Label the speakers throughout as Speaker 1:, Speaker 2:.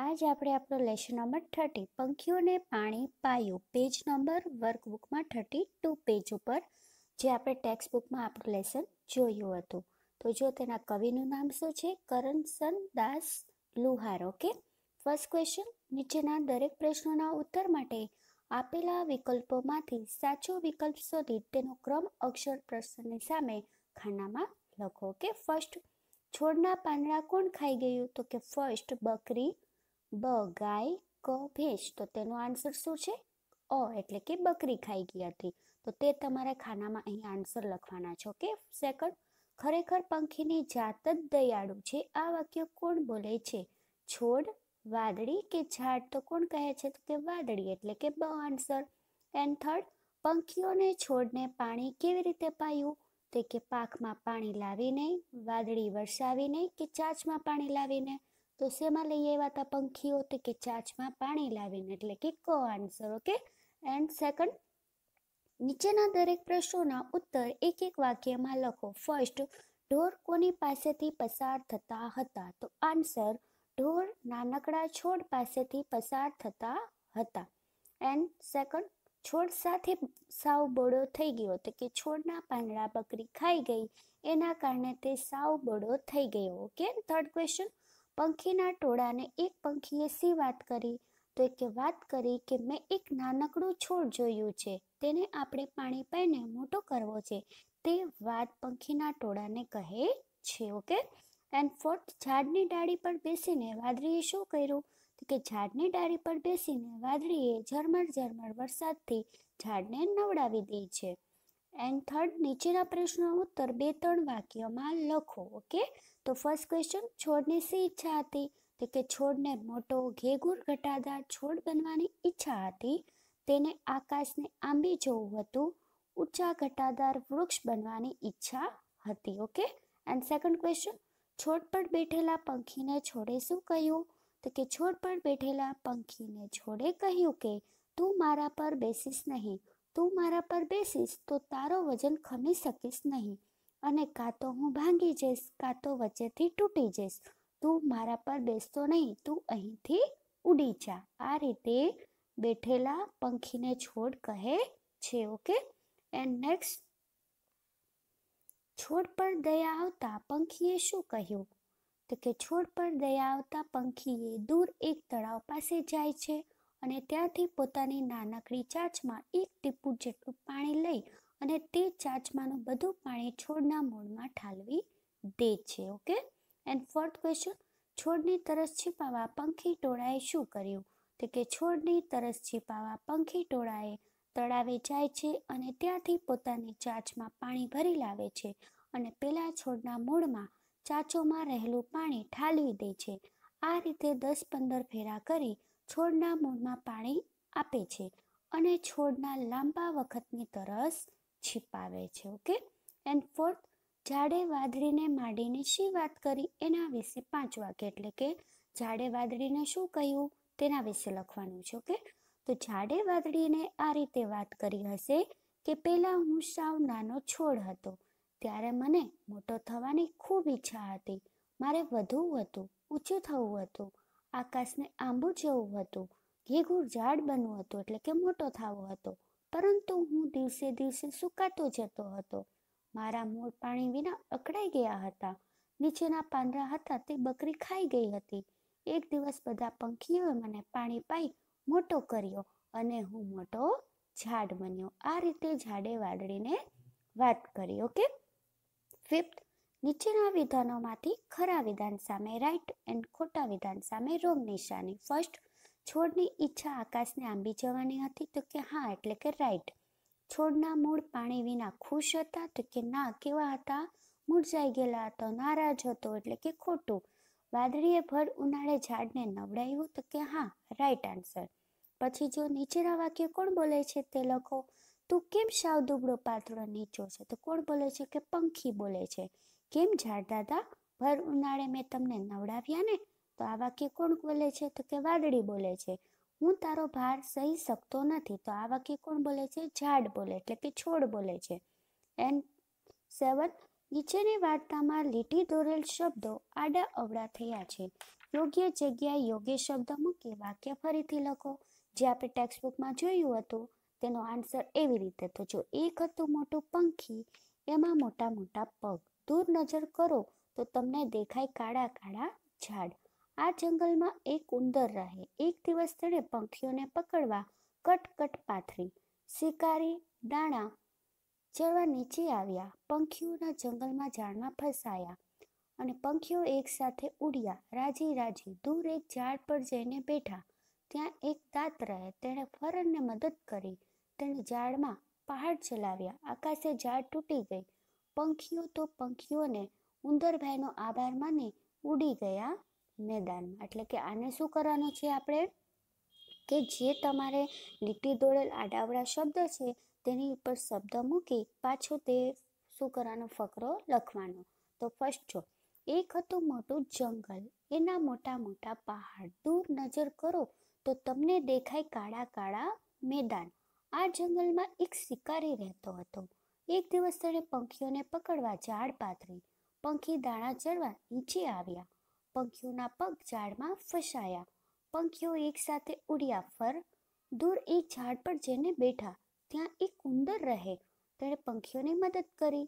Speaker 1: આજ આપણે આપણો લેશન નંબર થર્ટી પંખીઓને પાણી પાયું પેજ નંબર વર્કબુકમાં થર્ટી ટુ પેજ ઉપર જે આપણે ટેક્સ્ટ બુકમાં આપણું લેસન જોયું હતું તો જો તેના કવિનું નામ શું છે Karsandas Luhar okay first question નીચેના દરેક પ્રશ્નોના ઉત્તર માટે આપેલા વિકલ્પોમાંથી સાચો વિકલ્પ શોધી તેનો ક્રમ અક્ષર પ્રશ્નની સામે ખાનામાં લખો કે ફર્સ્ટ છોડના પાંદડા કોણ ખાઈ ગયું તો કે ફર્સ્ટ બકરી બ ગાય ક ભેંસ તો તેનો આન્સર શું છે અ એટલે કે બકરી ખાઈ ગઈ હતી તો તે તમારા ખાનામાં અહીં આન્સર લખવાના છો કે સેકન્ડ ખરેખર પંખીની જાત જ દયાળુ છે આ વાક્ય કોણ બોલે છે છોડ વાદળી કે ઝાડ તો કોણ કહે છે તો કે વાદળી એટલે કે બ આન્સર એન્ડ થર્ડ પંખીઓને છોડને પાણી કેવી રીતે પાયું તે કે પાકમાં પાણી લાવીને વાદળી વરસાવીને કે ચાંચમાં પાણી લાવીને તો શેમાં લઈ આવ્યા હતા પંખીઓ તો કે ચાચમાં પાણી લાવીને એટલે કે કો આન્સર ઓકે એન્ડ સેકન્ડ નીચેના દરેક પ્રશ્નોના ઉત્તર એક એક વાક્યમાં લખો ફર્સ્ટ ઢોર કોની પાસેથી પસાર થતા હતા તો આન્સર ઢોર નાનકડા છોડ પાસેથી પસાર થતા હતા એન્ડ સેકન્ડ છોડ સાથે સાવ બોળો થઈ ગયો તો કે છોડના પાંદડા બકરી ખાઈ ગઈ એના કારણે તે સાવ બોળો થઈ ગયો ઓકે થર્ડ ક્વેશ્ચન પંખીના ટોળાને એક પંખીએ સી વાત કરી તો કે વાત કરી કે મેં એક નાનકડું છોડ જોયું છે તેને આપણે પાણી પાઈને મોટો કરવો છે તે વાત પંખીના ટોળાને કહે છે ઓકે એન્ડ ફોર્થ ઝાડની ડાળી પર બેસીને વાદળીએ શું કર્યું તો કે ઝાડની ડાળી પર બેસીને વાદળીએ ઝરમર ઝરમર વરસાદથી ઝાડને નવડાવી દે છે એન્ડ થર્ડ નીચેના પ્રશ્નનો ઉત્તર બે ત્રણ વાક્યમાં લખો ઓકે તો ફર્સ્ટ ક્વેશ્ચન છોડની શી ઈચ્છા હતી તો કે છોડને મોટો ઘેગુર ઘટાદાર છોડ બનવાની ઈચ્છા હતી તેને આકાશને આંબી જોવું હતું ઊંચા ઘટાદાર વૃક્ષ બનવાની ઈચ્છા હતી ઓકે એન્ડ સેકન્ડ ક્વેશ્ચન છોડ પર બેઠેલા પંખીને છોડે શું કહ્યું તો કે છોડ પર બેઠેલા પંખીને છોડે કહ્યું કે તું મારા પર બેસીશ નહીં તું મારા પર બેસીશ તો તારો વજન ખમી શકીશ નહીં અને કાં તો હું ભાંગી જઈશ કાં તો વચ્ચેથી તૂટી જઈશ તું મારા પર બેસતો નહીં તું અહીંથી ઉડી જા આ રીતે બેઠેલા પંખીને છોડ કહે છે ઓકે એન્ડ નેક્સ્ટ છોડ પર દયા આવતા પંખીએ શું કહ્યું તો કે છોડ પર દયા આવતા પંખીએ દૂર એક તળાવ પાસે જાય છે અને ત્યાંથી પોતાની નાનકડી ચાંચમાં એક ટીપું જેટલું પાણી લઈ અને તે ચાંચમાંનું બધું પાણી છોડના મૂળમાં ઠાલવી દે છે ઓકે એન્ડ ફોર્થ ક્વેશ્ચન છોડની તરસ છીપાવા પંખી ટોળાએ શું કર્યું તો કે છોડની તરસ છીપાવા પંખી ટોળાએ તળાવે જાય છે અને ત્યાંથી પોતાની ચાચમાં પાણી ભરી લાવે છે અને પેલા છોડના મૂળમાં ચાચોમાં રહેલું પાણી ઠાલવી દે છે આ રીતે દસ પંદર ફેરા કરી છોડના મૂળમાં પાણી આપે છે અને છોડના લાંબા વખતની તરસ છિપાવે છે ઓકે એન્ડ ફોર્થ જાડે વાદળીને માંડીને શી વાત કરી એના વિશે પાંચ વાક્ય એટલે કે જાડે વાદળીને શું કહ્યું તેના વિશે લખવાનું છે ઓકે તો જાડે વાદળીને આ રીતે વાત કરી હશે કે પહેલાં હું સાવ નાનો છોડ હતો ત્યારે મને મોટો થવાની ખૂબ ઈચ્છા હતી મારે વધવું હતું ઊંચું થવું હતું આકાશને આંબુ જેવું હતું ઘેઘું ઝાડ બનવું હતું એટલે કે મોટો થવો હતો પરંતુ હું દિવસે દિવસે સુકાતો જતો હતો મારા મૂળ પાણી વિના અકળાઈ ગયા હતા નીચેના પાંદડા હતા તે બકરી ખાઈ ગઈ હતી એક દિવસ બધા પંખીઓએ મને પાણી પાઈ મોટો કર્યો અને હું મોટો ઝાડ બન્યો આ રીતે ઝાડે વાદળીને વાત કરી ઓકે ફિફ્થ નીચેના વિધાનોમાંથી ખરા વિધાન સામે રાઈટ એન્ડ ખોટા વિધાન સામે રોગ નિશાની ફર્સ્ટ છોડની ઈચ્છા આકાશને આંબી જવાની હતી તો કે હા એટલે કે રાઈટ છોડના મૂળ પાણી વિના ખુશ હતા તો કે ના કેવા હતા મૂરઝાઈ ગયેલા હતા નારાજ હતો એટલે કે ખોટું વાદળીએ ભર ઉનાળે ઝાડને નવડાવ્યું તો કે હા રાઈટ આન્સર પછી જો નીચેના વાક્ય કોણ બોલે છે તે લખો તું કેમ સાવ દુબળો પાતળો નીચો છે તો કોણ બોલે છે કે પંખી બોલે છે કેમ ઝાડ દાદા ભર ઉનાળે મેં તમને નવડાવ્યા ને તો આ વાક્ય કોણ બોલે છે તો કે વાદળી બોલે છે હું તારો ભાર સહી શકતો નથી તો આ વાક્ય કોણ બોલે છે ઝાડ બોલે એટલે કે છોડ બોલે છે એન્ડ સેવન નીચેની વાર્તામાં લીટી દોરેલ શબ્દો આડા અવડા થયા છે યોગ્ય જગ્યાએ યોગ્ય શબ્દ મૂકી વાક્ય ફરીથી લખો જે આપણે ટેક્સ્ટ બુકમાં જોયું હતું તેનો આન્સર એવી રીતે તો જો એક હતું મોટું પંખી એમાં મોટા મોટા પગ દૂર નજર કરો તો તમને દેખાય કાળા કાળા ઝાડ આ જંગલમાં એક ઉંદર રહે એક દિવસ તેણે પંખીઓને પકડવા કટ કટ પાથરી શિકારી દાણા ચડવા નીચે આવ્યા પંખીઓના જંગલમાં ઝાડમાં ફસાયા અને પંખીઓ એક સાથે ઉડ્યા રાજી રાજી દૂર એક ઝાડ પર જઈને બેઠા ત્યાં એક દાંત રહે તેણે ફરણને મદદ કરી તેણે ઝાડમાં પહાડ ચલાવ્યા આકાશે ઝાડ તૂટી ગઈ પંખીઓ તો પંખીઓને ઉંદરભાઈનો આભાર માની ઉડી ગયા મેદાનમાં એટલે કે આને શું કરવાનું છે આપણે કે જે તમારે લીટી દોડેલ આડાવડા શબ્દ છે તેની ઉપર શબ્દ મૂકી પાછો તે શું કરવાનો ફકરો લખવાનો તો ફર્સ્ટ જો એક હતું મોટું જંગલ એના મોટા મોટા પહાડ દૂર નજર કરો તો તમને દેખાય કાળા કાળા મેદાન આ જંગલમાં એક શિકારી રહેતો હતો એક દિવસ તેણે પંખીઓને પકડવા ઝાડ પાથરી પંખી દાણા ચડવા નીચે આવ્યા પંખીઓના પગ ઝાડમાં ફસાયા પંખીઓ એકસાથે ઉડ્યા ફર દૂર એક ઝાડ પર જઈને બેઠા ત્યાં એક ઉંદર રહે તેણે પંખીઓની મદદ કરી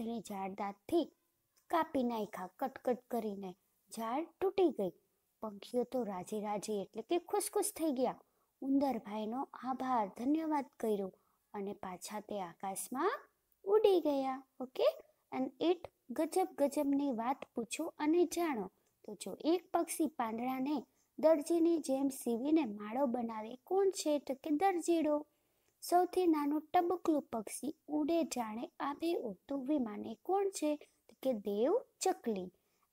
Speaker 1: તેણે ઝાડ દાંતથી કાપી નાખ્યા કટકટ કરીને ઝાડ તૂટી ગઈ પંખીઓ તો રાજી રાજી એટલે કે ખુશખુશ થઈ ગયા ઉંદરભાઈનો આભાર ધન્યવાદ કર્યો અને પાછા તે આકાશમાં ઉડી ગયા ઓકે એન્ડ ઇટ ગજબ ગજબની વાત પૂછો અને જાણો તો જો એક પક્ષી પાંદડાને દરજીની જેમ સીવીને માળો બનાવે કોણ છે તો કે દરજીડો સૌથી નાનું ટબકલું પક્ષી ઉડે જાણે આવે ઉડતું વિમાને કોણ છે કે દેવ ચકલી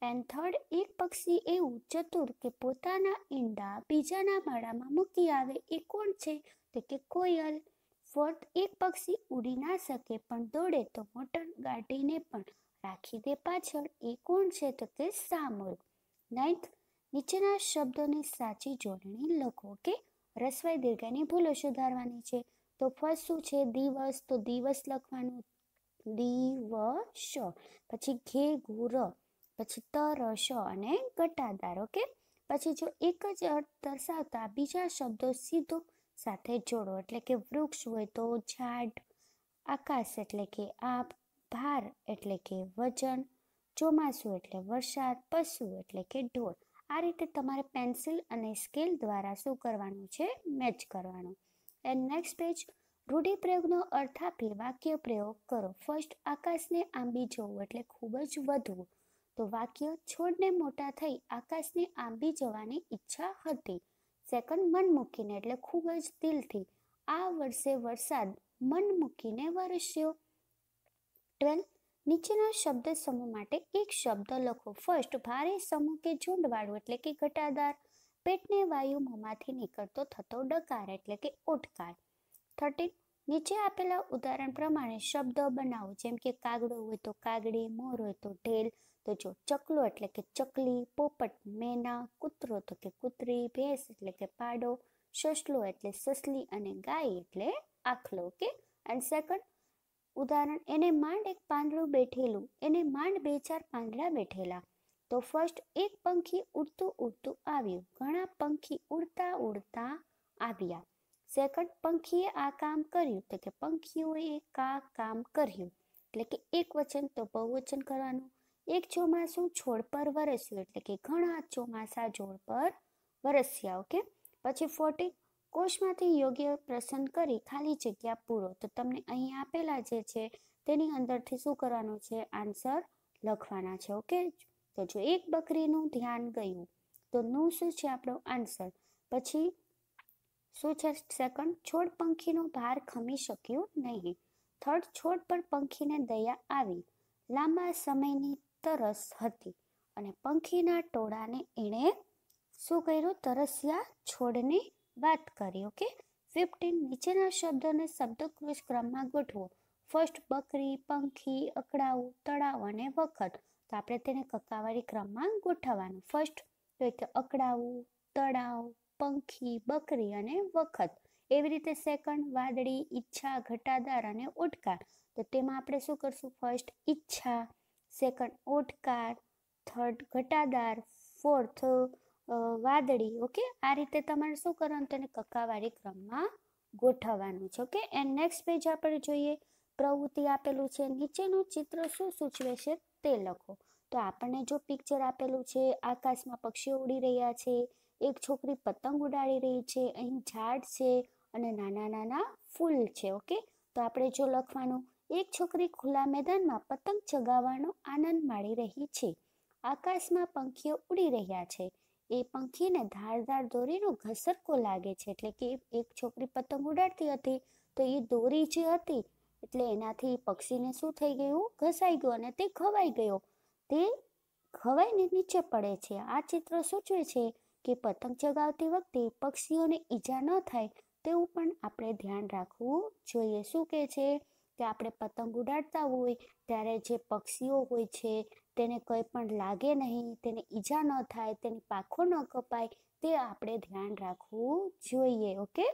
Speaker 1: એન્ડ થર્ડ એક પક્ષી એવું ચતુર કે પોતાના ઈંડા બીજાના માળામાં મૂકી આવે એ કોણ છે તો કે કોયલ ફોર્થ એક પક્ષી ઉડી ના શકે પણ દોડે તો મોટર ગાડીને પણ રાખી દે પાછળ એ કોણ છે તો કે સામુર્ગ નાઇન્થ નીચેના શબ્દોની સાચી જોડણી લખો કે રસવાઈ દીર્ઘાની ભૂલો સુધારવાની છે તો ફર્સ્ટ શું છે દિવસ તો દિવસ લખવાનું દિવસ પછી ઘે ઘુર પછી તરસ અને ઘટાદાર ઓકે પછી જો એક જ અર્થ દર્શાવતા બીજા શબ્દો સીધો સાથે જોડો એટલે કે વૃક્ષ હોય તો ઝાડ આકાશ એટલે કે આપ ભાર એટલે કે વજન ચોમાસું એટલે વરસાદ પશુ એટલે કે ઢોર આ રીતે તમારે પેન્સિલ અને સ્કેલ દ્વારા શું કરવાનું છે મેચ કરવાનું એન્ડ નેક્સ્ટ પેજ રૂઢિપ્રયોગનો અર્થ આપી વાક્ય પ્રયોગ કરો ફર્સ્ટ આકાશને આંબી જવું એટલે ખૂબ જ વધવું તો વાક્ય છોડને મોટા થઈ આકાશને આંબી જવાની ઈચ્છા હતી સેકન્ડ મન મૂકીને એટલે ખૂબ જ દિલથી આ વર્ષે વરસાદ મન મૂકીને વરસ્યો ટ્વેલ્થ નીચેના શબ્દ સમૂહ માટે એક શબ્દ લખો ફર્સ્ટ ભારે સમૂહ કે ઝુંડવાળું એટલે કે ઘટાદાર પેટને વાયુ મોંમાંથી નીકળતો થતો ડકાર એટલે કે ઓટકાર થર્ટીન નીચે આપેલા ઉદાહરણ પ્રમાણે શબ્દ બનાવો જેમ કે કાગડો હોય તો કાગડી મોર હોય તો ઢેલ તો જો ચકલો એટલે કે ચકલી પોપટ મેના કૂતરો તો કે કૂતરી ભેંસ એટલે કે પાડો સસલો એટલે સસલી અને ગાય એટલે આખલો ઓકે એન્ડ સેકન્ડ ઉદાહરણ એને માંડ એક પાંદડું બેઠેલું એને માંડ બે ચાર પાંદડા બેઠેલા તો ફર્સ્ટ એક પંખી ઉડતું ઉડતું આવ્યું ઘણા પંખી ઉડતા ઉડતા આવ્યા સેકન્ડ પંખીએ આ કામ કર્યું તો કે પંખીઓએ કા કામ કર્યું એટલે કે એક વચન તો બહુવચન કરવાનું એક ચોમાસું છોડ પર વરસ્યું એટલે કે ઘણા ચોમાસા છોડ પર વરસ્યા ઓકે પછી ફોર્ટી કોષમાંથી યોગ્ય પ્રસન્ન કરી ખાલી જગ્યા પૂરો તો તમને અહીં આપેલા જે છે તેની અંદરથી શું કરવાનું છે આન્સર લખવાના છે ઓકે તો જો એક બકરીનું ધ્યાન ગયું તો નું શું છે આપણો આન્સર પછી શું છે સેકન્ડ છોડ પંખીનો ભાર ખમી શક્યું નહીં થર્ડ છોડ પર પંખીને દયા આવી લાંબા સમયની તરસ હતી અને પંખીના ટોળાને એણે શું કર્યું તરસ્યા છોડને વાત કરી ઓકે ફિફ્ટીન નીચેના શબ્દોને શબ્દકૃષ ક્રમમાં ગોઠવો ફર્સ્ટ બકરી પંખી અકળાવું તળાવ અને વખત તો આપણે તેને કક્કાવાળી ક્રમમાં ગોઠવવાનું ફર્સ્ટ કે અકળાવું તળાવ પંખી બકરી અને વખત એવી રીતે સેકન્ડ વાદળી ઈચ્છા ઘટાદાર અને ઓટકાર તો તેમાં આપણે શું કરશું ફર્સ્ટ ઈચ્છા સેકન્ડ ઓટકાર થર્ડ ઘટાદાર ફોર્થ વાદળી ઓકે આ રીતે તમારે શું કરવાનું તેને કક્કાવાળી ક્રમમાં ગોઠવવાનું છે ઓકે એન્ડ નેક્સ્ટ પેજ આપણે જોઈએ પ્રવૃત્તિ આપેલું છે નીચેનું ચિત્ર શું સૂચવે છે તે લખો તો આપણને જો પિક્ચર આપેલું છે આકાશમાં પક્ષીઓ ઉડી રહ્યા છે એક છોકરી પતંગ ઉડાડી રહી છે અહીં ઝાડ છે અને નાના નાના ફૂલ છે ઓકે તો આપણે જો લખવાનું એક છોકરી ખુલ્લા મેદાનમાં પતંગ ચગાવવાનો આનંદ માણી રહી છે આકાશમાં પંખીઓ ઉડી રહ્યા છે એ પંખીને ધારદાર દોરીનો ઘસરકો લાગે છે એટલે કે એક છોકરી પતંગ ઉડાડતી હતી તો એ દોરી જે હતી એટલે એનાથી પક્ષીને શું થઈ ગયું ઘસાઈ ગયું અને તે ખવાઈ ગયો તે ખવાઈને નીચે પડે છે આ ચિત્ર સૂચવે છે કે પતંગ ચગાવતી વખતે પક્ષીઓને ઈજા ન થાય તેવું પણ આપણે ધ્યાન રાખવું જોઈએ શું કહે છે કે આપણે પતંગ ઉડાડતા હોય ત્યારે જે પક્ષીઓ હોય છે તેને કોઈ પણ લાગે નહીં તેને ઈજા ન થાય તેની પાખો ન કપાય તે આપણે ધ્યાન રાખવું જોઈએ ઓકે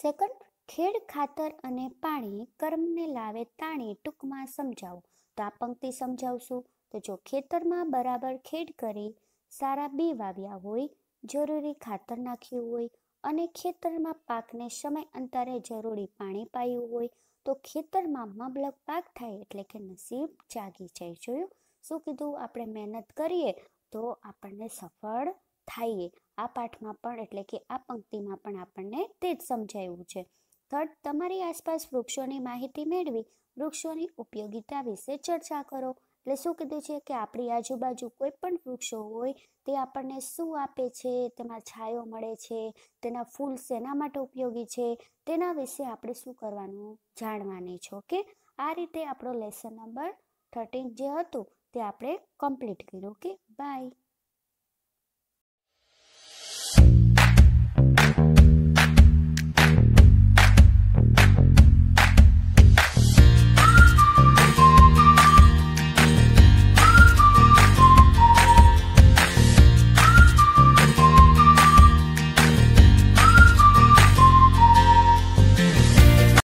Speaker 1: સેકન્ડ ખેડ ખાતર અને પાણી કર્મને લાવે તાણી ટૂંકમાં સમજાવો તો આ પંક્તિ સમજાવશું તો જો ખેતરમાં બરાબર ખેડ કરી સારા બી વાવ્યા હોય જરૂરી ખાતર નાખ્યું હોય અને ખેતરમાં પાકને સમય અંતરે જરૂરી પાણી પાયું હોય તો ખેતરમાં મબલક પાક થાય એટલે કે નસીબ જાગી જાય જોયું શું કીધું આપણે મહેનત કરીએ તો આપણને સફળ થઈએ આ પાઠમાં પણ એટલે કે આ પંક્તિમાં પણ આપણને તે જ સમજાયું છે થર્ડ તમારી આસપાસ વૃક્ષોની માહિતી મેળવી વૃક્ષોની ઉપયોગિતા વિશે ચર્ચા કરો એટલે શું કીધું છે કે આપણી આજુબાજુ કોઈ પણ વૃક્ષો હોય તે આપણને શું આપે છે તેમાં છાયો મળે છે તેના ફૂલ શેના માટે ઉપયોગી છે તેના વિશે આપણે શું કરવાનું જાણવાની છો ઓકે આ રીતે આપણો લેસન નંબર થર્ટીન જે હતું તે આપણે કમ્પ્લીટ કર્યું ઓકે બાય